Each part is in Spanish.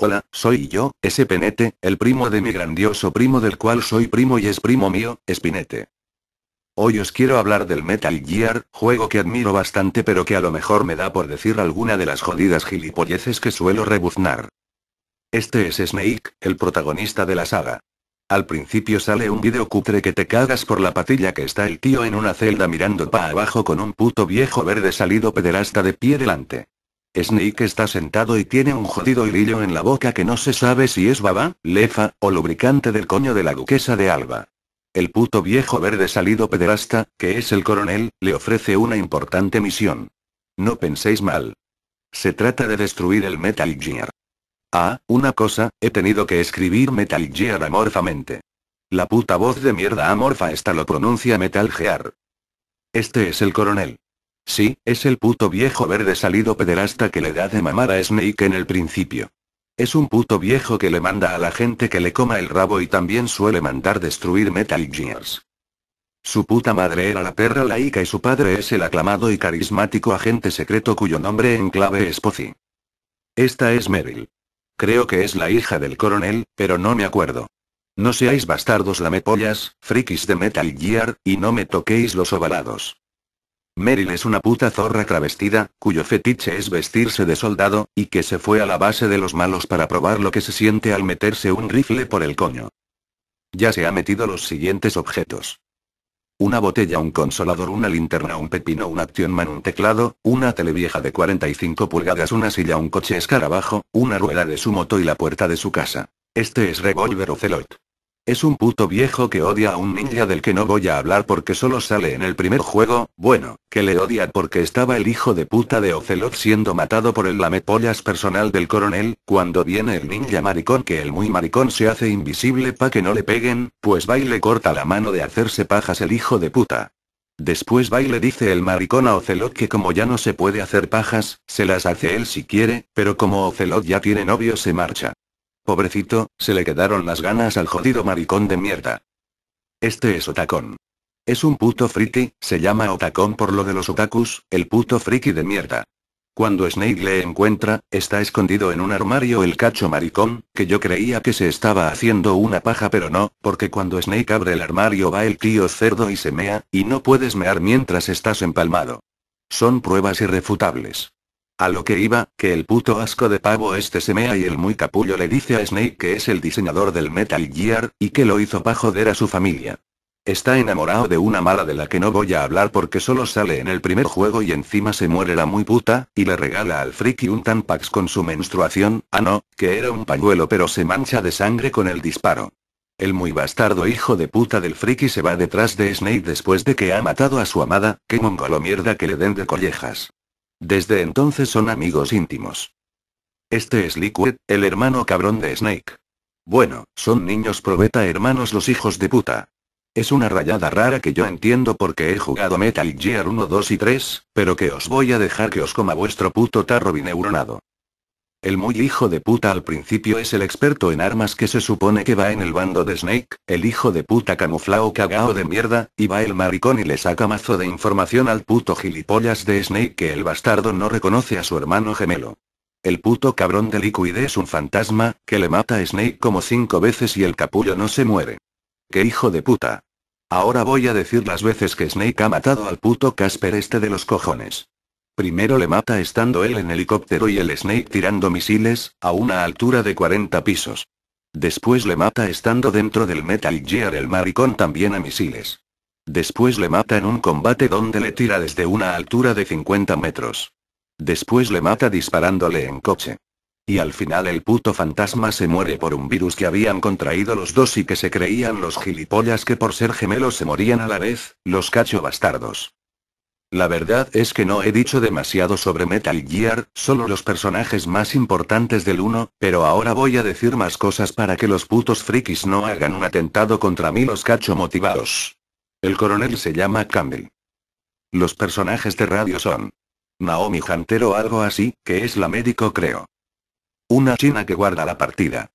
Hola, soy yo, ese penete, el primo de mi grandioso primo del cual soy primo y es primo mío, Spinete. Hoy os quiero hablar del Metal Gear, juego que admiro bastante pero que a lo mejor me da por decir alguna de las jodidas gilipolleces que suelo rebuznar. Este es Snake, el protagonista de la saga. Al principio sale un video cutre que te cagas por la patilla que está el tío en una celda mirando pa' abajo con un puto viejo verde salido pederasta de pie delante. Snake está sentado y tiene un jodido hirillo en la boca que no se sabe si es baba, lefa, o lubricante del coño de la duquesa de Alba. El puto viejo verde salido pederasta, que es el coronel, le ofrece una importante misión. No penséis mal. Se trata de destruir el Metal Gear. Ah, una cosa, he tenido que escribir Metal Gear amorfamente. La puta voz de mierda amorfa esta lo pronuncia Metal Gear. Este es el coronel. Sí, es el puto viejo verde salido pederasta que le da de mamar a Snake en el principio. Es un puto viejo que le manda a la gente que le coma el rabo y también suele mandar destruir Metal Gears. Su puta madre era la perra laica y su padre es el aclamado y carismático agente secreto cuyo nombre en clave es Pozi. Esta es Meryl. Creo que es la hija del coronel, pero no me acuerdo. No seáis bastardos lamepollas, frikis de Metal Gear, y no me toquéis los ovalados. Meryl es una puta zorra travestida, cuyo fetiche es vestirse de soldado, y que se fue a la base de los malos para probar lo que se siente al meterse un rifle por el coño. Ya se ha metido los siguientes objetos. Una botella, un consolador, una linterna, un pepino, un Action Man, un teclado, una televieja de 45 pulgadas, una silla, un coche escarabajo, una rueda de su moto y la puerta de su casa. Este es Revolver Ocelot. Es un puto viejo que odia a un ninja del que no voy a hablar porque solo sale en el primer juego, bueno, que le odia porque estaba el hijo de puta de Ocelot siendo matado por el lamepollas personal del coronel, cuando viene el ninja maricón que el muy maricón se hace invisible pa' que no le peguen, pues Baile le corta la mano de hacerse pajas el hijo de puta. Después Baile le dice el maricón a Ocelot que como ya no se puede hacer pajas, se las hace él si quiere, pero como Ocelot ya tiene novio se marcha. Pobrecito, se le quedaron las ganas al jodido maricón de mierda. Este es Otacón. Es un puto friki, se llama Otacón por lo de los otakus, el puto friki de mierda. Cuando Snake le encuentra, está escondido en un armario el cacho maricón, que yo creía que se estaba haciendo una paja pero no, porque cuando Snake abre el armario va el tío cerdo y se mea, y no puedes mear mientras estás empalmado. Son pruebas irrefutables. A lo que iba, que el puto asco de pavo este se mea y el muy capullo le dice a Snake que es el diseñador del Metal Gear, y que lo hizo pa' joder a su familia. Está enamorado de una mala de la que no voy a hablar porque solo sale en el primer juego y encima se muere la muy puta, y le regala al friki un tampax con su menstruación, ah no, que era un pañuelo pero se mancha de sangre con el disparo. El muy bastardo hijo de puta del friki se va detrás de Snake después de que ha matado a su amada, que mongolo mierda que le den de collejas. Desde entonces son amigos íntimos. Este es Liquid, el hermano cabrón de Snake. Bueno, son niños probeta hermanos los hijos de puta. Es una rayada rara que yo entiendo porque he jugado Metal Gear 1, 2 y 3, pero que os voy a dejar que os coma vuestro puto tarro bineuronado. El muy hijo de puta al principio es el experto en armas que se supone que va en el bando de Snake, el hijo de puta camuflao cagao de mierda, y va el maricón y le saca mazo de información al puto gilipollas de Snake que el bastardo no reconoce a su hermano gemelo. El puto cabrón de Liquid es un fantasma, que le mata a Snake como cinco veces y el capullo no se muere. ¡Qué hijo de puta! Ahora voy a decir las veces que Snake ha matado al puto Casper este de los cojones. Primero le mata estando él en helicóptero y el Snake tirando misiles, a una altura de 40 pisos. Después le mata estando dentro del Metal Gear el maricón también a misiles. Después le mata en un combate donde le tira desde una altura de 50 metros. Después le mata disparándole en coche. Y al final el puto fantasma se muere por un virus que habían contraído los dos y que se creían los gilipollas que por ser gemelos se morían a la vez, los cacho bastardos. La verdad es que no he dicho demasiado sobre Metal Gear, solo los personajes más importantes del 1, pero ahora voy a decir más cosas para que los putos frikis no hagan un atentado contra mí los cacho motivados. El coronel se llama Campbell. Los personajes de radio son Naomi Hunter o algo así, que es la médico creo. Una china que guarda la partida.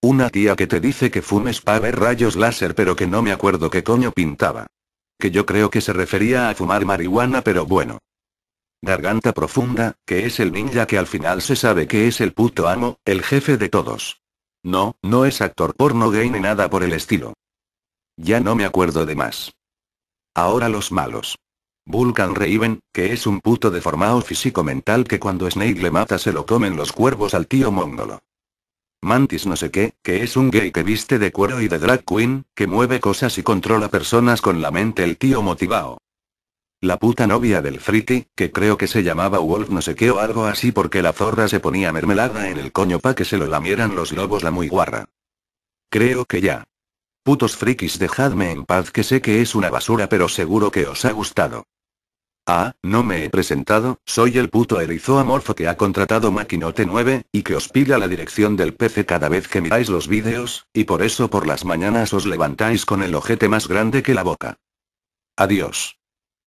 Una tía que te dice que fumes para ver rayos láser pero que no me acuerdo qué coño pintaba que yo creo que se refería a fumar marihuana, pero bueno. Garganta profunda, que es el ninja que al final se sabe que es el puto amo, el jefe de todos. No, no es actor porno gay ni nada por el estilo. Ya no me acuerdo de más. Ahora los malos. Vulcan Raven, que es un puto deformado físico mental que cuando Snake le mata se lo comen los cuervos al tío Mongolo. Mantis no sé qué, que es un gay que viste de cuero y de drag queen, que mueve cosas y controla personas con la mente el tío motivado. La puta novia del Friti, que creo que se llamaba Wolf no sé qué o algo así porque la zorra se ponía mermelada en el coño pa' que se lo lamieran los lobos la muy guarra. Creo que ya. Putos frikis dejadme en paz que sé que es una basura pero seguro que os ha gustado. Ah, no me he presentado, soy el puto erizo amorfo que ha contratado Maquinote 9, y que os pilla la dirección del PC cada vez que miráis los vídeos, y por eso por las mañanas os levantáis con el ojete más grande que la boca. Adiós.